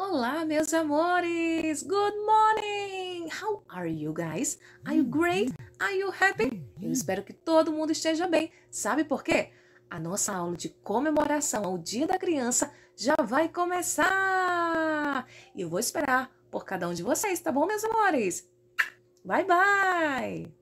Olá, meus amores! Good morning! How are you guys? Are you hum, great? Hum. Are you happy? Hum, eu espero que todo mundo esteja bem. Sabe por quê? A nossa aula de comemoração ao Dia da Criança já vai começar! Eu vou esperar por cada um de vocês, tá bom, meus amores? Bye, bye!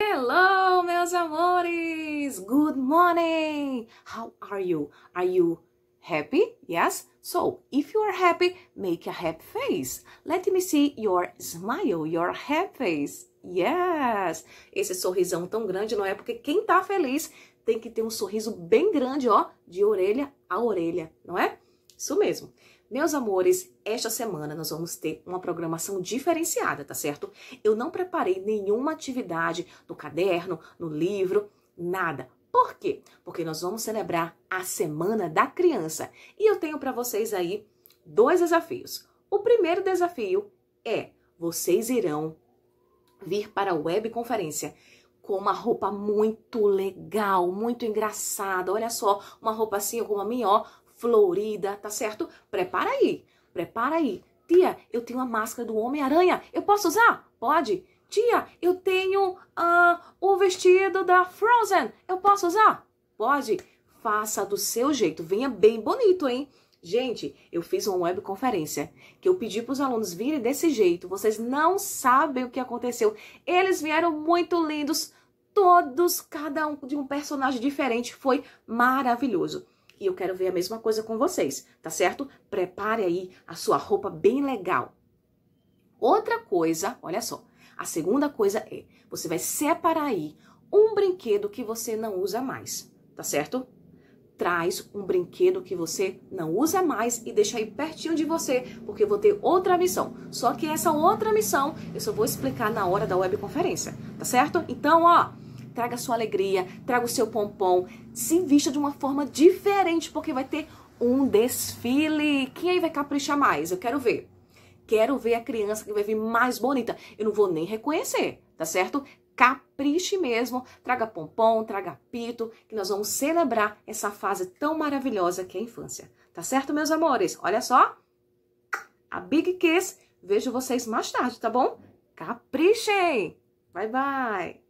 Hello, meus amores! Good morning! How are you? Are you Happy? Yes? So, if you are happy, make a happy face. Let me see your smile, your happy face. Yes! Esse sorrisão tão grande não é porque quem tá feliz tem que ter um sorriso bem grande, ó, de orelha a orelha, não é? Isso mesmo. Meus amores, esta semana nós vamos ter uma programação diferenciada, tá certo? Eu não preparei nenhuma atividade no caderno, no livro, nada por quê? Porque nós vamos celebrar a Semana da Criança e eu tenho para vocês aí dois desafios. O primeiro desafio é: vocês irão vir para a webconferência com uma roupa muito legal, muito engraçada. Olha só, uma roupa assim como a minha, ó, florida, tá certo? Prepara aí, prepara aí. Tia, eu tenho a máscara do Homem-Aranha, eu posso usar? Pode? Tia, eu tenho uh, o vestido da Frozen. Eu posso usar? Pode. Faça do seu jeito. Venha bem bonito, hein? Gente, eu fiz uma webconferência que eu pedi para os alunos virem desse jeito. Vocês não sabem o que aconteceu. Eles vieram muito lindos, todos, cada um de um personagem diferente. Foi maravilhoso. E eu quero ver a mesma coisa com vocês, tá certo? Prepare aí a sua roupa bem legal. Outra coisa, olha só, a segunda coisa é, você vai separar aí um brinquedo que você não usa mais, tá certo? Traz um brinquedo que você não usa mais e deixa aí pertinho de você, porque eu vou ter outra missão. Só que essa outra missão eu só vou explicar na hora da webconferência, tá certo? Então, ó, traga sua alegria, traga o seu pompom, se vista de uma forma diferente, porque vai ter um desfile. Quem aí vai caprichar mais? Eu quero ver quero ver a criança que vai vir mais bonita. Eu não vou nem reconhecer, tá certo? Capriche mesmo, traga pompom, traga pito, que nós vamos celebrar essa fase tão maravilhosa que é a infância. Tá certo, meus amores? Olha só. A Big Kiss. Vejo vocês mais tarde, tá bom? Caprichem! Bye, bye!